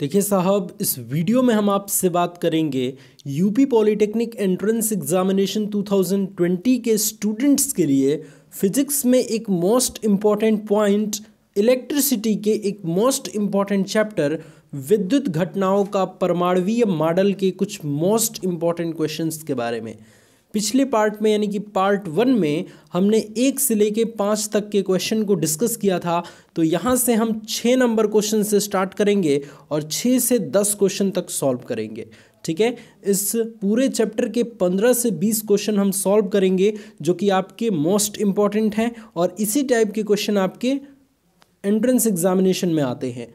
देखिए साहब इस वीडियो में हम आपसे बात करेंगे यूपी पॉलिटेक्निक एंट्रेंस एग्जामिनेशन 2020 के स्टूडेंट्स के लिए फिजिक्स में एक मोस्ट इम्पॉर्टेंट पॉइंट इलेक्ट्रिसिटी के एक मोस्ट इम्पॉर्टेंट चैप्टर विद्युत घटनाओं का परमाणवीय मॉडल के कुछ मोस्ट इम्पॉर्टेंट क्वेश्चंस के बारे में पिछले पार्ट में यानी कि पार्ट वन में हमने एक से लेके पाँच तक के क्वेश्चन को डिस्कस किया था तो यहाँ से हम छः नंबर क्वेश्चन से स्टार्ट करेंगे और छः से दस क्वेश्चन तक सॉल्व करेंगे ठीक है इस पूरे चैप्टर के पंद्रह से बीस क्वेश्चन हम सॉल्व करेंगे जो कि आपके मोस्ट इम्पॉर्टेंट हैं और इसी टाइप के क्वेश्चन आपके एंट्रेंस एग्जामिनेशन में आते हैं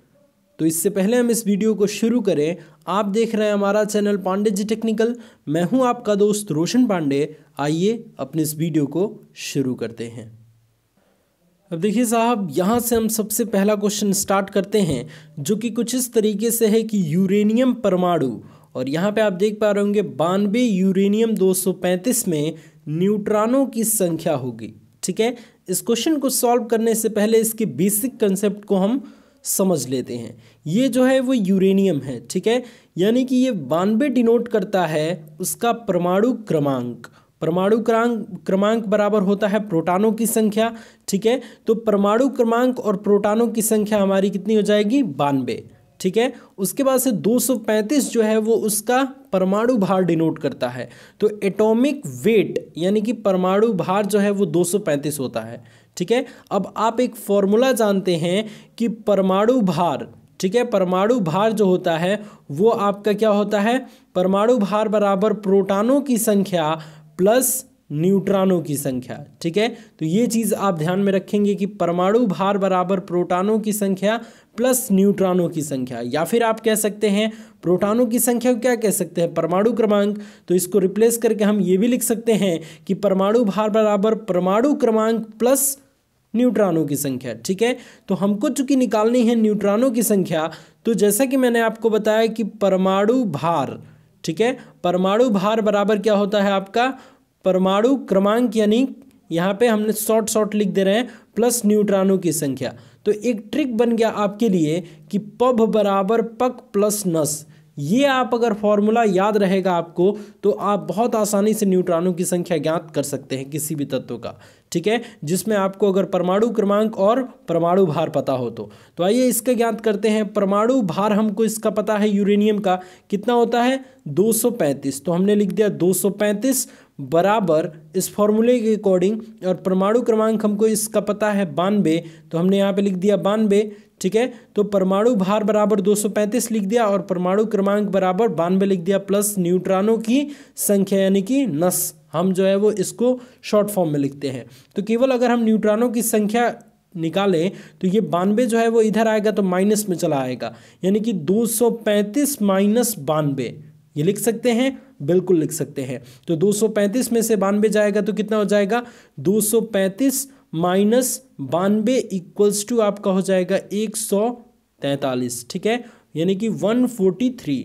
तो इससे पहले हम इस वीडियो को शुरू करें आप देख रहे हैं हमारा चैनल पांडे जी टेक्निकल मैं हूं आपका दोस्त रोशन पांडे आइए अपने इस वीडियो को शुरू करते हैं अब देखिए साहब यहाँ से हम सबसे पहला क्वेश्चन स्टार्ट करते हैं जो कि कुछ इस तरीके से है कि यूरेनियम परमाणु और यहाँ पे आप देख पा रहे होंगे बानवे यूरेनियम 235 में न्यूट्रॉनों की संख्या होगी ठीक है इस क्वेश्चन को सॉल्व करने से पहले इसके बेसिक कंसेप्ट को हम समझ लेते हैं ये जो है वो यूरेनियम है ठीक है यानी कि ये बानवे डिनोट करता है उसका परमाणु क्रमांक परमाणु क्रमांक क्रमांक बराबर होता है प्रोटानों की संख्या ठीक है तो परमाणु क्रमांक और प्रोटानों की संख्या हमारी कितनी हो जाएगी बानवे ठीक है उसके बाद से 235 जो है वो उसका परमाणु भार डिनोट करता है तो एटॉमिक वेट यानी कि परमाणु भार जो है वो 235 होता है ठीक है अब आप एक फॉर्मूला जानते हैं कि परमाणु भार ठीक है परमाणु भार जो होता है वो आपका क्या होता है परमाणु भार बराबर प्रोटानों की संख्या प्लस न्यूट्रॉनों की संख्या ठीक है तो ये चीज़ आप ध्यान में रखेंगे कि परमाणु भार बराबर प्रोटानों की संख्या प्लस न्यूट्रॉनों की संख्या या फिर आप कह सकते हैं प्रोटानों की संख्या को क्या कह सकते हैं परमाणु क्रमांक तो इसको रिप्लेस करके हम ये भी लिख सकते हैं कि परमाणु भार बराबर परमाणु क्रमांक प्लस न्यूट्रॉनों की संख्या ठीक है तो हमको चूंकि निकालनी है न्यूट्रॉनों की संख्या तो जैसा कि मैंने आपको बताया कि परमाणु भार ठीक है परमाणु भार बराबर क्या होता है आपका परमाणु क्रमांक यानी यहाँ पे हमने शॉर्ट शॉर्ट लिख दे रहे हैं प्लस न्यूट्रॉनों की संख्या तो एक ट्रिक बन गया आपके लिए कि पब बराबर पक प्लस नस ये आप अगर फॉर्मूला याद रहेगा आपको तो आप बहुत आसानी से न्यूट्रॉनों की संख्या ज्ञात कर सकते हैं किसी भी तत्व का ठीक है जिसमें आपको अगर परमाणु क्रमांक और परमाणु भार पता हो तो तो आइए इसका ज्ञात करते हैं परमाणु भार हमको इसका पता है यूरेनियम का कितना होता है 235 तो हमने लिख दिया 235 बराबर इस फॉर्मूले के अकॉर्डिंग और परमाणु क्रमांक हमको इसका पता है बानवे तो हमने यहाँ पर लिख दिया बानवे ठीक है तो परमाणु भार बराबर 235 लिख दिया और परमाणु क्रमांक बराबर बानवे लिख दिया प्लस न्यूट्रॉनों की संख्या यानी कि नस हम जो है वो इसको शॉर्ट फॉर्म में लिखते हैं तो केवल अगर हम न्यूट्रॉनों की संख्या निकालें तो ये बानवे जो है वो इधर आएगा तो माइनस में चला आएगा यानी कि 235 माइनस बानवे ये लिख सकते हैं बिल्कुल लिख सकते हैं तो 235 में से बानवे जाएगा तो कितना हो जाएगा 235 माइनस बानवे इक्वल्स टू आपका हो जाएगा एक सौ तैंतालीस ठीक है यानी कि वन फोर्टी थ्री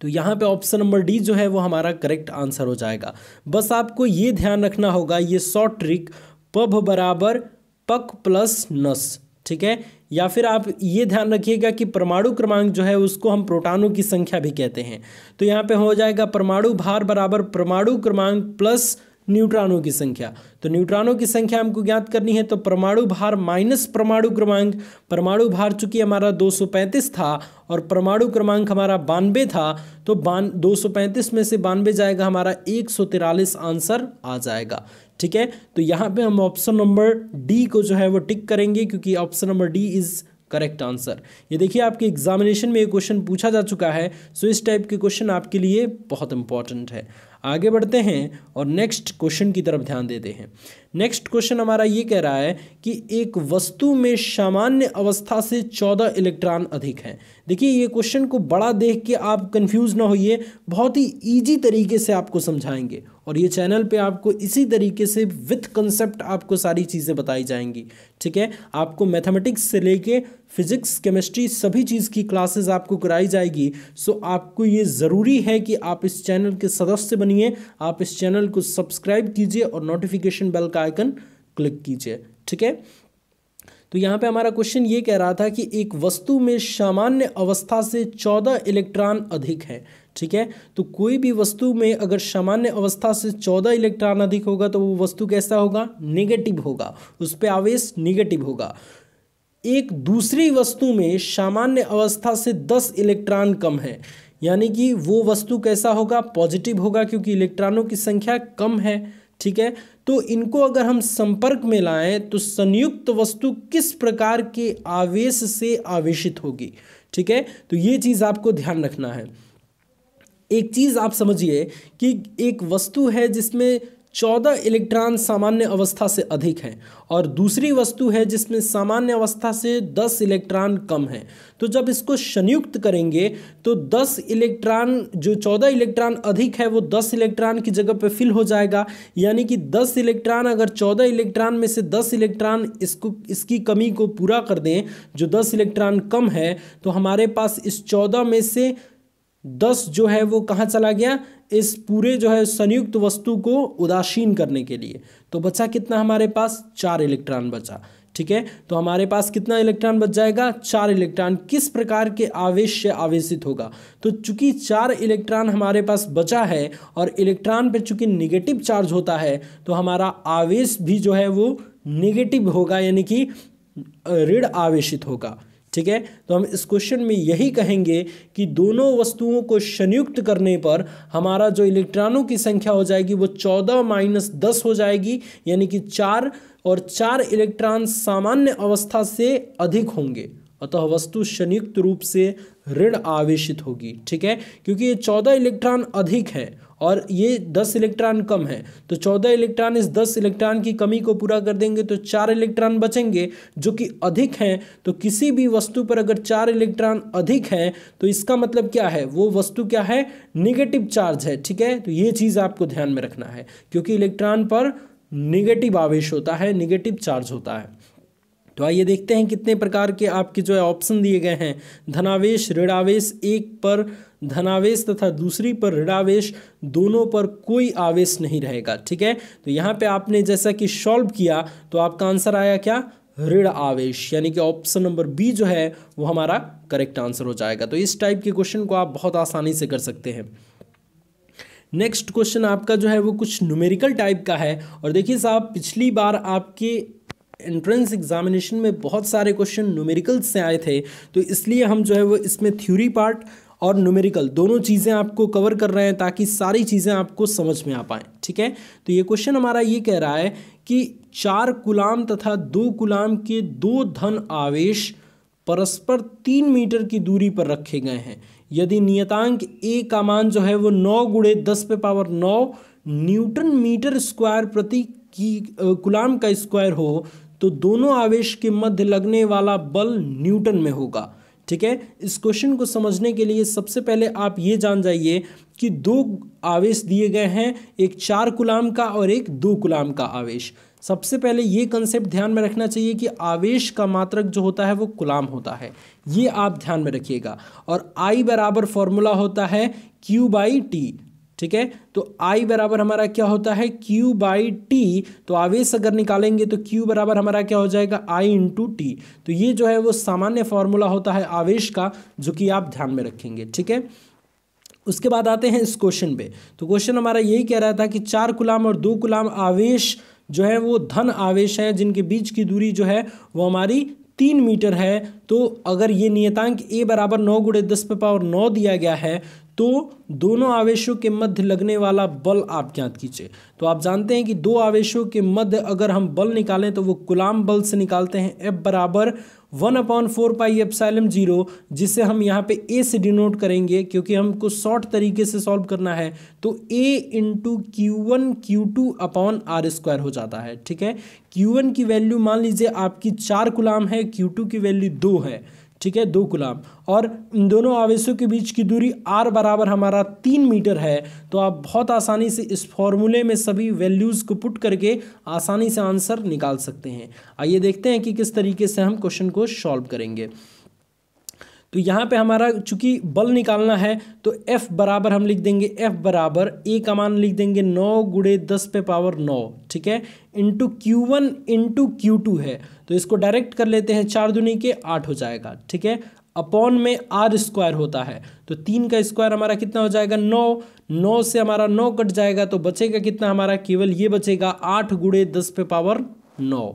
तो यहाँ पे ऑप्शन नंबर डी जो है वो हमारा करेक्ट आंसर हो जाएगा बस आपको ये ध्यान रखना होगा ये शॉर्ट ट्रिक पब बराबर पक प्लस नस ठीक है या फिर आप ये ध्यान रखिएगा कि परमाणु क्रमांक जो है उसको हम प्रोटानों की संख्या भी कहते हैं तो यहाँ पे हो जाएगा परमाणु भार बराबर परमाणु क्रमांक प्लस न्यूट्रॉनों की संख्या तो न्यूट्रॉनों की संख्या हमको ज्ञात करनी है तो परमाणु भार माइनस परमाणु क्रमांक परमाणु भार चूंकि हमारा 235 था और परमाणु क्रमांक हमारा बानवे था तो बान दो में से बानवे जाएगा हमारा एक आंसर आ जाएगा ठीक है तो यहाँ पे हम ऑप्शन नंबर डी को जो है वो टिक करेंगे क्योंकि option number D is correct answer ये देखिए आपके एग्जामिनेशन में ये क्वेश्चन पूछा जा चुका है सो इस टाइप के क्वेश्चन आपके लिए बहुत इंपॉर्टेंट है आगे बढ़ते हैं और नेक्स्ट क्वेश्चन की तरफ ध्यान देते हैं नेक्स्ट क्वेश्चन हमारा ये कह रहा है कि एक वस्तु में सामान्य अवस्था से चौदह इलेक्ट्रॉन अधिक हैं देखिए ये क्वेश्चन को बड़ा देख के आप कंफ्यूज ना होइए बहुत ही ईजी तरीके से आपको समझाएंगे और ये चैनल पे आपको इसी तरीके से विथ कंसेप्ट आपको सारी चीज़ें बताई जाएंगी ठीक है आपको मैथमेटिक्स से लेके फिजिक्स केमिस्ट्री सभी चीज़ की क्लासेस आपको कराई जाएगी सो आपको ये ज़रूरी है कि आप इस चैनल के सदस्य बनिए आप इस चैनल को सब्सक्राइब कीजिए और नोटिफिकेशन बेल का का आइकन क्लिक कीजिए ठीक है तो यहाँ पे हमारा क्वेश्चन ये कह रहा था कि एक वस्तु में सामान्य अवस्था से चौदह इलेक्ट्रॉन अधिक है ठीक है तो कोई भी वस्तु में अगर सामान्य अवस्था से चौदह इलेक्ट्रॉन अधिक होगा तो वो वस्तु कैसा होगा नेगेटिव होगा उस पर आवेश निगेटिव होगा एक दूसरी वस्तु में सामान्य अवस्था से दस इलेक्ट्रॉन कम है यानी कि वो वस्तु कैसा होगा पॉजिटिव होगा क्योंकि इलेक्ट्रॉनों की संख्या कम है ठीक है तो इनको अगर हम संपर्क में लाएं तो संयुक्त वस्तु किस प्रकार के आवेश से आवेशित होगी ठीक है तो ये चीज़ आपको ध्यान रखना है एक चीज़ आप समझिए कि एक वस्तु है जिसमें चौदह इलेक्ट्रॉन सामान्य अवस्था से अधिक हैं और दूसरी वस्तु है जिसमें सामान्य अवस्था से दस इलेक्ट्रॉन कम हैं तो जब इसको संयुक्त करेंगे तो दस इलेक्ट्रॉन जो चौदह इलेक्ट्रॉन अधिक है वो दस इलेक्ट्रॉन की जगह पे फिल हो जाएगा यानी कि दस इलेक्ट्रॉन अगर चौदह इलेक्ट्रॉन में से दस इलेक्ट्रॉन इसको इसकी कमी को पूरा कर दें जो दस इलेक्ट्रॉन कम है तो हमारे पास इस चौदह में से दस जो है वो कहाँ चला गया इस पूरे जो है संयुक्त वस्तु को उदासीन करने के लिए तो बचा कितना हमारे पास चार इलेक्ट्रॉन बचा ठीक है तो हमारे पास कितना इलेक्ट्रॉन बच जाएगा चार इलेक्ट्रॉन किस प्रकार के आवेश से आवेशित होगा तो चूंकि चार इलेक्ट्रॉन हमारे पास बचा है और इलेक्ट्रॉन पर चूंकि नेगेटिव चार्ज होता है तो हमारा आवेश भी जो है वो नेगेटिव होगा यानी कि ऋण आवेशित होगा ठीक है तो हम इस क्वेश्चन में यही कहेंगे कि दोनों वस्तुओं को संयुक्त करने पर हमारा जो इलेक्ट्रॉनों की संख्या हो जाएगी वो चौदह माइनस दस हो जाएगी यानी कि चार और चार इलेक्ट्रॉन सामान्य अवस्था से अधिक होंगे अतः तो वस्तु संयुक्त रूप से ऋण आवेशित होगी ठीक है क्योंकि ये चौदह इलेक्ट्रॉन अधिक है और ये दस इलेक्ट्रॉन कम है तो चौदह इलेक्ट्रॉन इस दस इलेक्ट्रॉन की कमी को पूरा कर देंगे तो चार इलेक्ट्रॉन बचेंगे जो कि अधिक हैं तो किसी भी वस्तु पर अगर चार इलेक्ट्रॉन अधिक हैं तो इसका मतलब क्या है वो वस्तु क्या है निगेटिव चार्ज है ठीक है तो ये चीज़ आपको ध्यान में रखना है क्योंकि इलेक्ट्रॉन पर निगेटिव आवेश होता है निगेटिव चार्ज होता है तो आइए देखते हैं कितने प्रकार के आपके जो है ऑप्शन दिए गए हैं धनावेश ऋणावेश एक पर धनावेश तथा दूसरी पर ऋणावेश दोनों पर कोई आवेश नहीं रहेगा ठीक है तो यहाँ पे आपने जैसा कि सॉल्व किया तो आपका आंसर आया क्या ऋण आवेश यानी कि ऑप्शन नंबर बी जो है वो हमारा करेक्ट आंसर हो जाएगा तो इस टाइप के क्वेश्चन को आप बहुत आसानी से कर सकते हैं नेक्स्ट क्वेश्चन आपका जो है वो कुछ न्यूमेरिकल टाइप का है और देखिए साहब पिछली बार आपके एंट्रेंस एग्जामिनेशन में बहुत सारे क्वेश्चन न्यूमेरिकल से आए थे तो इसलिए हम जो है वो इसमें थ्योरी पार्ट और न्यूमेरिकल दोनों चीज़ें आपको कवर कर रहे हैं ताकि सारी चीज़ें आपको समझ में आ पाए ठीक है तो ये क्वेश्चन हमारा ये कह रहा है कि चार गुलाम तथा दो गुलाम के दो धन आवेश परस्पर तीन मीटर की दूरी पर रखे गए हैं यदि नियतांक ए का मान जो है वो नौ गुड़े दस पे पावर नौ न्यूटन मीटर स्क्वायर प्रति की गुलाम का स्क्वायर हो तो दोनों आवेश के मध्य लगने वाला बल न्यूटन में होगा ठीक है इस क्वेश्चन को समझने के लिए सबसे पहले आप ये जान जाइए कि दो आवेश दिए गए हैं एक चार गुलाम का और एक दो गुलाम का आवेश सबसे पहले ये कंसेप्ट ध्यान में रखना चाहिए कि आवेश का मात्रक जो होता है वो गुलाम होता है ये आप ध्यान में रखिएगा और आई बराबर फॉर्मूला होता है क्यू बाई टी ठीक है तो I बराबर हमारा क्या होता है Q बाई टी तो आवेश अगर निकालेंगे तो Q बराबर हमारा क्या हो जाएगा I इंटू टी तो ये जो है वो सामान्य फॉर्मूला होता है आवेश का जो कि आप ध्यान में रखेंगे ठीक है उसके बाद आते हैं इस क्वेश्चन पे तो क्वेश्चन हमारा यही कह रहा था कि चार गुलाम और दो गुलाम आवेश जो है वो धन आवेश है जिनके बीच की दूरी जो है वो हमारी तीन मीटर है तो अगर ये नियतांक ए बराबर नौ गुड़े दस पे पावर नौ दिया गया है तो दोनों आवेशों के मध्य लगने वाला बल आप ज्ञात कीजिए तो आप जानते हैं कि दो आवेशों के मध्य अगर हम बल निकालें तो वो गुलाम बल से निकालते हैं एफ बराबर one upon four pi epsilon zero जिसे हम यहाँ पे ए से डिनोट करेंगे क्योंकि हमको शॉर्ट तरीके से सॉल्व करना है तो a into q one q two upon r square हो जाता है ठीक है क्यू वन की वैल्यू मान लीजिए आपकी चार गुलाम है क्यू टू की वैल्यू दो है ठीक है दो गुलाम और इन दोनों आवेशों के बीच की दूरी आर बराबर हमारा तीन मीटर है तो आप बहुत आसानी से इस फॉर्मूले में सभी वैल्यूज़ को पुट करके आसानी से आंसर निकाल सकते हैं आइए देखते हैं कि किस तरीके से हम क्वेश्चन को सॉल्व करेंगे तो यहाँ पे हमारा चूंकि बल निकालना है तो F बराबर हम लिख देंगे F बराबर A का मान लिख देंगे नौ गुड़े दस पे पावर नौ ठीक है into q one into q two है तो इसको डायरेक्ट कर लेते हैं चार दुनी के आठ हो जाएगा ठीक है अपॉन में आर स्क्वायर होता है तो तीन का स्क्वायर हमारा कितना हो जाएगा नौ नौ से हमारा नौ कट जाएगा तो बचेगा कितना हमारा केवल ये बचेगा आठ गुड़े दस पे पावर नौ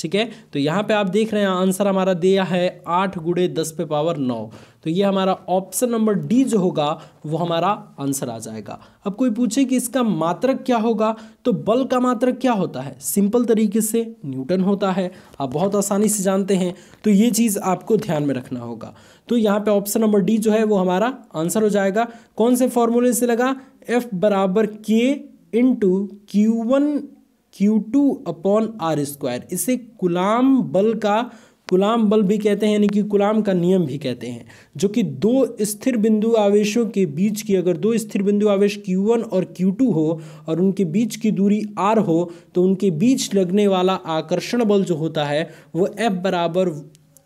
ठीक है तो यहाँ पे आप देख रहे हैं आंसर हमारा दिया है आठ गुड़े दस पे पावर नौ तो ये हमारा ऑप्शन नंबर डी जो होगा वो हमारा आंसर आ जाएगा अब कोई पूछे कि इसका मात्रक क्या होगा तो बल का मात्रक क्या होता है सिंपल तरीके से न्यूटन होता है आप बहुत आसानी से जानते हैं तो ये चीज़ आपको ध्यान में रखना होगा तो यहाँ पे ऑप्शन नंबर डी जो है वो हमारा आंसर हो जाएगा कौन से फॉर्मूले से लगा एफ बराबर k into q one q two upon r square इसे गुलाम बल का गुलाम बल भी कहते हैं यानी कि गुलाम का नियम भी कहते हैं जो कि दो स्थिर बिंदु आवेशों के बीच की अगर दो स्थिर बिंदु आवेश Q1 और Q2 हो और उनके बीच की दूरी R हो तो उनके बीच लगने वाला आकर्षण बल जो होता है वो F बराबर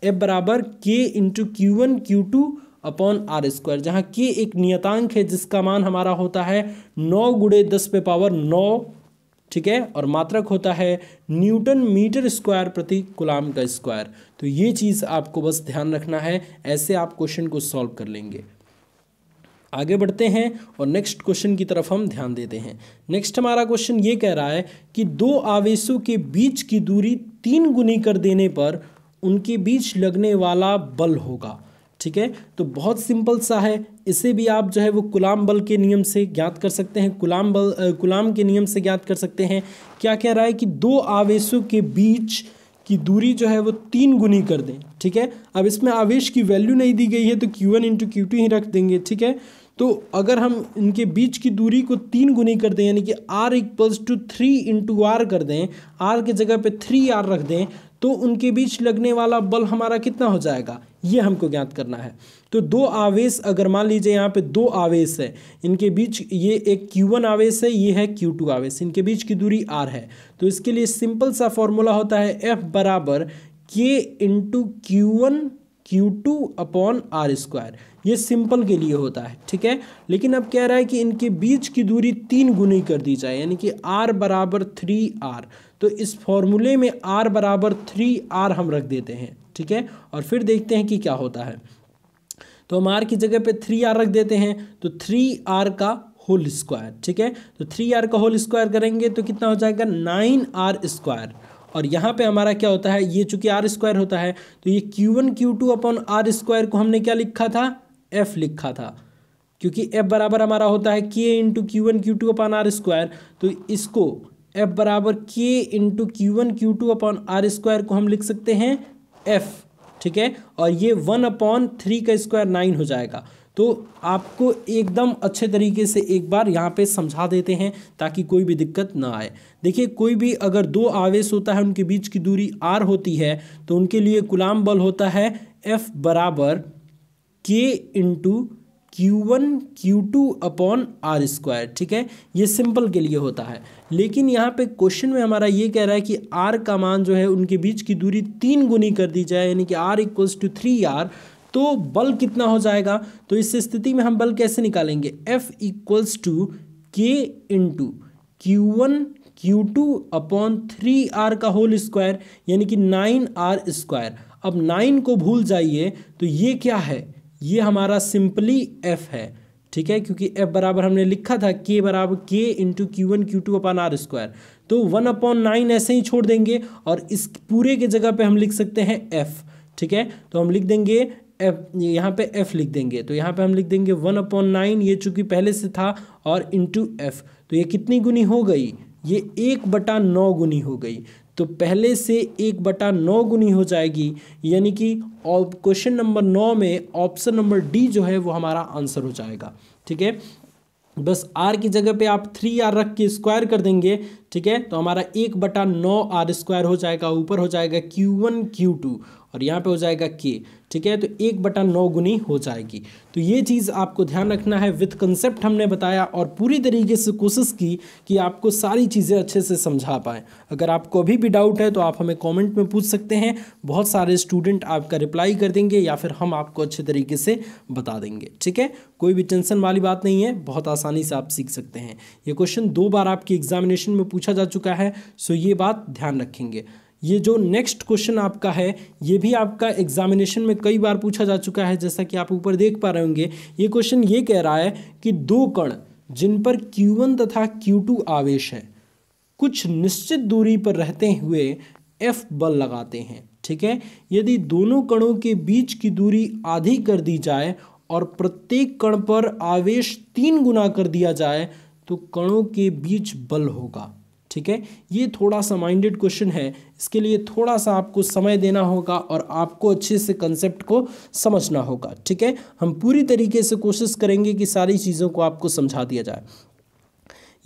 F बराबर k into q one q two upon r square जहाँ के एक नियतांक है जिसका मान हमारा होता है नौ गुड़े दस पे पावर नौ ठीक है और मात्रक होता है न्यूटन मीटर स्क्वायर प्रति गुलाम का स्क्वायर तो ये चीज़ आपको बस ध्यान रखना है ऐसे आप क्वेश्चन को सॉल्व कर लेंगे आगे बढ़ते हैं और नेक्स्ट क्वेश्चन की तरफ हम ध्यान देते हैं नेक्स्ट हमारा क्वेश्चन ये कह रहा है कि दो आवेशों के बीच की दूरी तीन गुनी कर देने पर उनके बीच लगने वाला बल होगा ठीक है तो बहुत सिंपल सा है इसे भी आप जो है वो गुलाम बल के नियम से ज्ञात कर सकते हैं गुलाम बल गुलाम के नियम से ज्ञात कर सकते हैं क्या कह रहा है कि दो आवेशों के बीच की दूरी जो है वो तीन गुनी कर दें ठीक है अब इसमें आवेश की वैल्यू नहीं दी गई है तो q one into q two ही रख देंगे ठीक है तो अगर हम इनके बीच की दूरी को तीन गुनी कर दें यानी कि r equals to three into r कर दें आर के जगह पे थ्री आर रख दें तो उनके बीच लगने वाला बल हमारा कितना हो जाएगा ये हमको ज्ञात करना है तो दो आवेश अगर मान लीजिए यहाँ पे दो आवेश है इनके बीच ये एक Q1 आवेश है ये है Q2 आवेश इनके बीच की दूरी R है तो इसके लिए सिंपल सा फॉर्मूला होता है F बराबर K into q one q two upon r square ये सिंपल के लिए होता है ठीक है लेकिन अब कह रहा है कि इनके बीच की दूरी तीन गुनी कर दी जाए यानी कि आर बराबर थ्री आर तो इस फॉर्मूले में आर बराबर थ्री आर हम रख देते हैं ठीक है और फिर देखते हैं कि क्या होता है तो हम आर की जगह पे थ्री आर रख देते हैं तो थ्री आर का होल स्क्वायर ठीक है तो थ्री आर का होल स्क्वायर करेंगे तो कितना हो जाएगा नाइन आर स्क्वायर और यहाँ पे हमारा क्या होता है ये चूंकि आर स्क्वायर होता है तो ये q one q two upon r square को हमने क्या लिखा था एफ लिखा था क्योंकि एफ बराबर हमारा होता है k into q one q two upon r square तो इसको एफ बराबर k into q one q two upon r square को हम लिख सकते हैं एफ ठीक है और ये वन अपॉन थ्री का स्क्वायर नाइन हो जाएगा तो आपको एकदम अच्छे तरीके से एक बार यहाँ पे समझा देते हैं ताकि कोई भी दिक्कत ना आए देखिए कोई भी अगर दो आवेश होता है उनके बीच की दूरी आर होती है तो उनके लिए गुलाम बल होता है एफ बराबर k into Q1 one q two upon r square ठीक है ये सिंपल के लिए होता है लेकिन यहाँ पे क्वेश्चन में हमारा ये कह रहा है कि R का मान जो है उनके बीच की दूरी तीन गुनी कर दी जाए यानी कि R equals to three r तो बल कितना हो जाएगा तो इस स्थिति में हम बल कैसे निकालेंगे F equals to k into q one q two upon three r का होल स्क्वायर यानी कि नाइन आर स्क्वायर अब नाइन को भूल जाइए तो ये क्या है ये हमारा सिंपली एफ है ठीक है क्योंकि एफ बराबर हमने लिखा था के बराबर k into q one q two upon r square तो वन अपॉन नाइन ऐसे ही छोड़ देंगे और इस पूरे के जगह पे हम लिख सकते हैं एफ ठीक है तो हम लिख देंगे एफ यहाँ पे एफ लिख देंगे तो यहाँ पे हम लिख देंगे वन अपॉन नाइन ये चूंकि पहले से था और इंटू एफ तो ये कितनी गुनी हो गई ये एक बटा नौ गुनी हो गई तो पहले से एक बटा नौ गुनी हो जाएगी यानी कि क्वेश्चन नंबर नौ में ऑप्शन नंबर डी जो है वो हमारा आंसर हो जाएगा ठीक है बस आर की जगह पे आप थ्री आर रख के स्क्वायर कर देंगे ठीक है तो हमारा एक बटा नौ आर स्क्वायर हो जाएगा ऊपर हो जाएगा क्यू वन क्यू टू और यहाँ पे हो जाएगा के ठीक है तो एक बटा नौ गुनी हो जाएगी तो ये चीज़ आपको ध्यान रखना है विथ कंसेप्ट हमने बताया और पूरी तरीके से कोशिश की कि आपको सारी चीज़ें अच्छे से समझा पाएँ अगर आपको अभी भी डाउट है तो आप हमें कमेंट में पूछ सकते हैं बहुत सारे स्टूडेंट आपका रिप्लाई कर देंगे या फिर हम आपको अच्छे तरीके से बता देंगे ठीक है कोई भी टेंशन वाली बात नहीं है बहुत आसानी से आप सीख सकते हैं ये क्वेश्चन दो बार आपकी एग्जामिनेशन में पूछा पूछा जा चुका है सो ये बात ध्यान रखेंगे ये जो नेक्स्ट क्वेश्चन आपका है ये भी आपका एग्जामिनेशन में कई बार पूछा जा चुका है जैसा कि आप ऊपर देख पा रहे होंगे ये क्वेश्चन ये कह रहा है कि दो कण जिन पर Q1 तथा Q2 आवेश है कुछ निश्चित दूरी पर रहते हुए F बल लगाते हैं ठीक है यदि दोनों कणों के बीच की दूरी आधी कर दी जाए और प्रत्येक कण पर आवेश तीन गुना कर दिया जाए तो कणों के बीच बल होगा ठीक है ये थोड़ा सा माइंडेड क्वेश्चन है इसके लिए थोड़ा सा आपको समय देना होगा और आपको अच्छे से कंसेप्ट को समझना होगा ठीक है हम पूरी तरीके से कोशिश करेंगे कि सारी चीज़ों को आपको समझा दिया जाए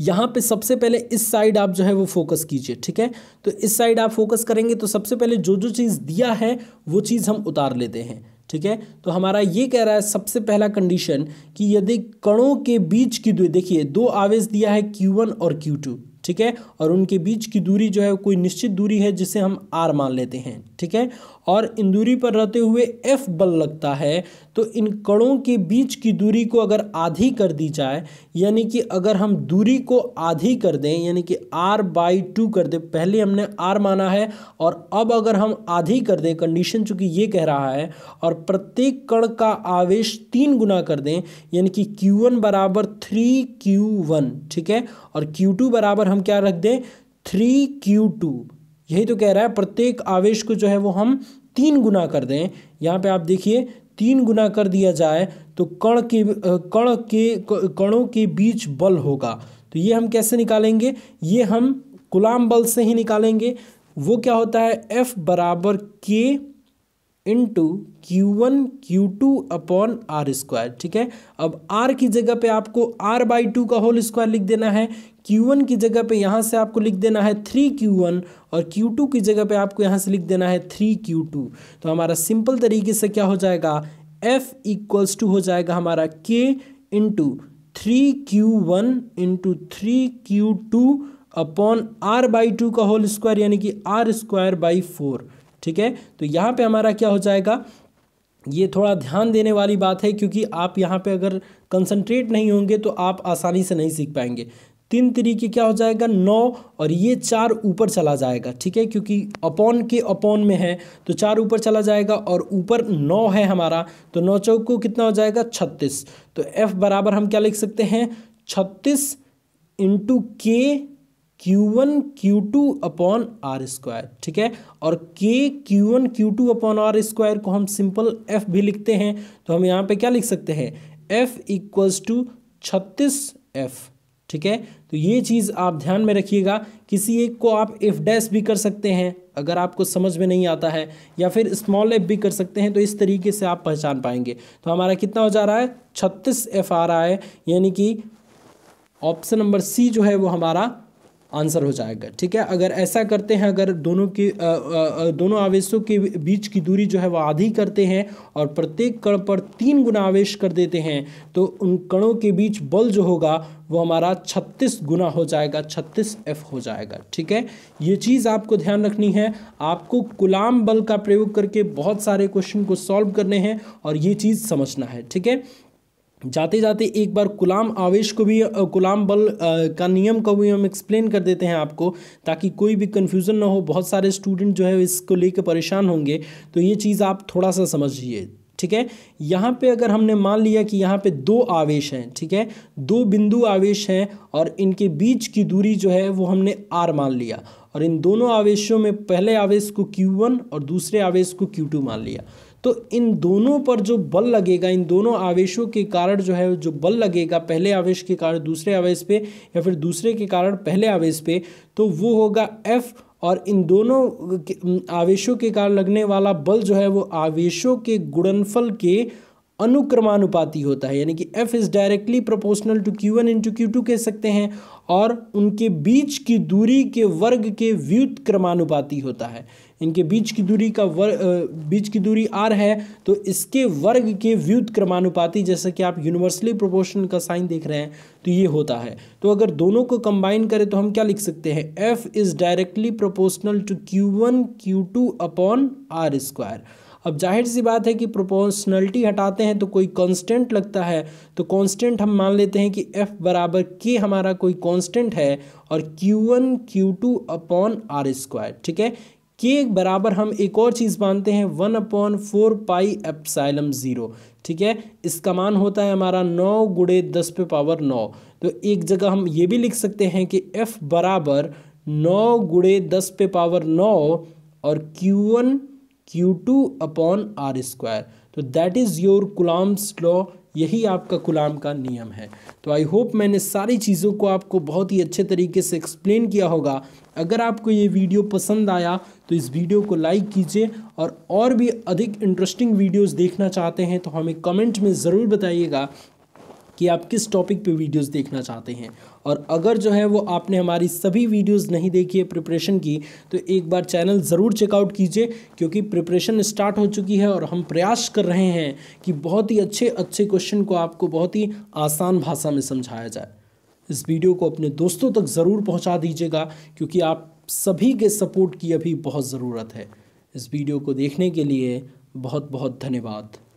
यहाँ पे सबसे पहले इस साइड आप जो है वो फोकस कीजिए ठीक है तो इस साइड आप फोकस करेंगे तो सबसे पहले जो जो चीज़ दिया है वो चीज़ हम उतार लेते हैं ठीक है तो हमारा ये कह रहा है सबसे पहला कंडीशन कि यदि कणों के बीच की दूरी देखिए दो आवेश दिया है Q1 और Q2 ठीक है और उनके बीच की दूरी जो है कोई निश्चित दूरी है जिसे हम आर मान लेते हैं ठीक है और इन दूरी पर रहते हुए एफ बल लगता है तो इन कणों के बीच की दूरी को अगर आधी कर दी जाए यानी कि अगर हम दूरी को आधी कर दें यानी कि आर बाई टू कर दें पहले हमने आर माना है और अब अगर हम आधी कर दें कंडीशन चूँकि ये कह रहा है और प्रत्येक कण का आवेश तीन गुना कर दें यानी कि Q1 बराबर थ्री क्यू वन ठीक है और टू बराबर हम क्या रख दें थ्री क्यू टू यही तो कह रहा है प्रत्येक आवेश को जो है वो हम तीन गुना कर दें यहाँ पे आप देखिए तीन गुना कर दिया जाए तो कण के कण के कणों के बीच बल होगा तो ये हम कैसे निकालेंगे ये हम गुलाम बल से ही निकालेंगे वो क्या होता है एफ बराबर k into q one q two upon r square ठीक है अब आर की जगह पे आपको आर बाई टू का होल स्क्वायर लिख देना है Q1 की जगह पे यहाँ से आपको लिख देना है थ्री और Q2 की जगह पे आपको यहाँ से लिख देना है थ्री तो हमारा सिंपल तरीके से क्या हो जाएगा F इक्वल्स टू हो जाएगा हमारा K into three q one into three q two upon r by two का होल स्क्वायर यानी कि आर स्क्वायर बाई फोर ठीक है तो यहाँ पे हमारा क्या हो जाएगा ये थोड़ा ध्यान देने वाली बात है क्योंकि आप यहाँ पे अगर कंसंट्रेट नहीं होंगे तो आप आसानी से नहीं सीख पाएंगे तीन तरीके क्या हो जाएगा नौ और ये चार ऊपर चला जाएगा ठीक है क्योंकि अपॉन के अपॉन में है तो चार ऊपर चला जाएगा और ऊपर नौ है हमारा तो नौ चौक को कितना हो जाएगा छत्तीस तो एफ बराबर हम क्या लिख सकते हैं छत्तीस into k q one q two upon r square ठीक है और k q one q two upon r square को हम सिंपल एफ भी लिखते हैं तो हम यहाँ पे क्या लिख सकते हैं एफ इक्वल्स टू छत्तीस एफ ठीक है तो ये चीज़ आप ध्यान में रखिएगा किसी एक को आप एफ डैस भी कर सकते हैं अगर आपको समझ में नहीं आता है या फिर स्मॉल एफ भी कर सकते हैं तो इस तरीके से आप पहचान पाएंगे तो हमारा कितना हो जा रहा है छत्तीस एफ आ रहा है यानी कि ऑप्शन नंबर सी जो है वो हमारा आंसर हो जाएगा ठीक है अगर ऐसा करते हैं अगर दोनों की आ, आ, दोनों आवेशों के बीच की दूरी जो है वह आधी करते हैं और प्रत्येक कण पर तीन गुना आवेश कर देते हैं तो उन कणों के बीच बल जो होगा वो हमारा 36 गुना हो जाएगा 36 एफ हो जाएगा ठीक है ये चीज़ आपको ध्यान रखनी है आपको गुलाम बल का प्रयोग करके बहुत सारे क्वेश्चन को सॉल्व करने हैं और ये चीज़ समझना है ठीक है जाते जाते एक बार गुलाम आवेश को भी गुलाम बल का नियम को भी हम एक्सप्लेन कर देते हैं आपको ताकि कोई भी कन्फ्यूज़न ना हो बहुत सारे स्टूडेंट जो है इसको लेकर परेशान होंगे तो ये चीज़ आप थोड़ा सा समझिए ठीक है यहाँ पे अगर हमने मान लिया कि यहाँ पे दो आवेश हैं ठीक है दो बिंदु आवेश हैं और इनके बीच की दूरी जो है वो हमने आर मान लिया और इन दोनों आवेशों में पहले आवेश को वन और दूसरे आवेश को टू मान लिया तो इन दोनों पर जो बल लगेगा इन दोनों आवेशों के कारण जो है जो बल लगेगा पहले आवेश के कारण दूसरे आवेश पे या फिर दूसरे के कारण पहले आवेश पे तो वो होगा एफ़ और इन दोनों आवेशों के कारण लगने वाला बल जो है वो आवेशों के गुणनफल के अनुक्रमानुपाती होता है यानी कि F is directly proportional to Q1 one into q कह सकते हैं और उनके बीच की दूरी के वर्ग के व्युत क्रमानुपाती होता है इनके बीच की दूरी का वर्ग बीच की दूरी आर है तो इसके वर्ग के व्युत क्रमानुपाती जैसा कि आप यूनिवर्सली प्रोपोर्शन का साइन देख रहे हैं तो ये होता है तो अगर दोनों को कंबाइन करें तो हम क्या लिख सकते हैं F is directly proportional to q one q two upon r square अब जाहिर सी बात है कि प्रोपोर्शनलिटी हटाते हैं तो कोई कांस्टेंट लगता है तो कांस्टेंट हम मान लेते हैं कि f बराबर k हमारा कोई कांस्टेंट है और q1 q2 upon r square ठीक है के बराबर हम एक और चीज़ मानते हैं one upon four pi epsilon zero ठीक है इसका मान होता है हमारा नौ गुड़े दस पे पावर नौ तो एक जगह हम ये भी लिख सकते हैं कि एफ़ बराबर नौ गुड़े दस पे पावर नौ और q one q two upon r square तो that is your Coulomb's law यही आपका गुलाम का नियम है तो आई होप मैंने सारी चीज़ों को आपको बहुत ही अच्छे तरीके से एक्सप्लेन किया होगा अगर आपको ये वीडियो पसंद आया तो इस वीडियो को लाइक कीजिए और और भी अधिक इंटरेस्टिंग वीडियोस देखना चाहते हैं तो हमें कमेंट में ज़रूर बताइएगा कि आप किस टॉपिक पे वीडियोस देखना चाहते हैं और अगर जो है वो आपने हमारी सभी वीडियोस नहीं देखी है प्रिपरेशन की तो एक बार चैनल ज़रूर चेकआउट कीजिए क्योंकि प्रिपरेशन स्टार्ट हो चुकी है और हम प्रयास कर रहे हैं कि बहुत ही अच्छे अच्छे क्वेश्चन को आपको बहुत ही आसान भाषा में समझाया जाए इस वीडियो को अपने दोस्तों तक ज़रूर पहुँचा दीजिएगा क्योंकि आप सभी के सपोर्ट की अभी बहुत ज़रूरत है इस वीडियो को देखने के लिए बहुत बहुत धन्यवाद